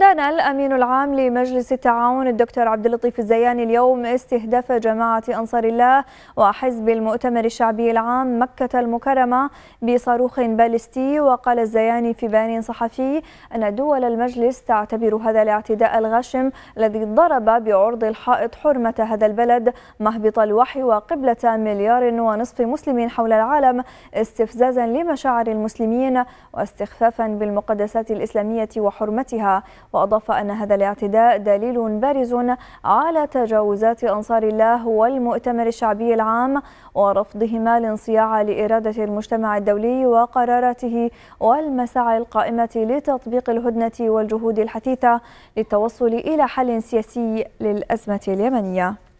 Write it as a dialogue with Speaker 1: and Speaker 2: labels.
Speaker 1: دان الأمين العام لمجلس التعاون الدكتور عبد اللطيف الزياني اليوم استهداف جماعة أنصار الله وحزب المؤتمر الشعبي العام مكة المكرمة بصاروخ باليستي وقال الزياني في بيان صحفي أن دول المجلس تعتبر هذا الاعتداء الغاشم الذي ضرب بعرض الحائط حرمة هذا البلد مهبط الوحي وقبلة مليار ونصف مسلم حول العالم استفزازا لمشاعر المسلمين واستخفافا بالمقدسات الإسلامية وحرمتها وأضاف أن هذا الاعتداء دليل بارز على تجاوزات أنصار الله والمؤتمر الشعبي العام ورفضهما الانصياع لإرادة المجتمع الدولي وقراراته والمساعي القائمة لتطبيق الهدنة والجهود الحثيثة للتوصل إلى حل سياسي للأزمة اليمنية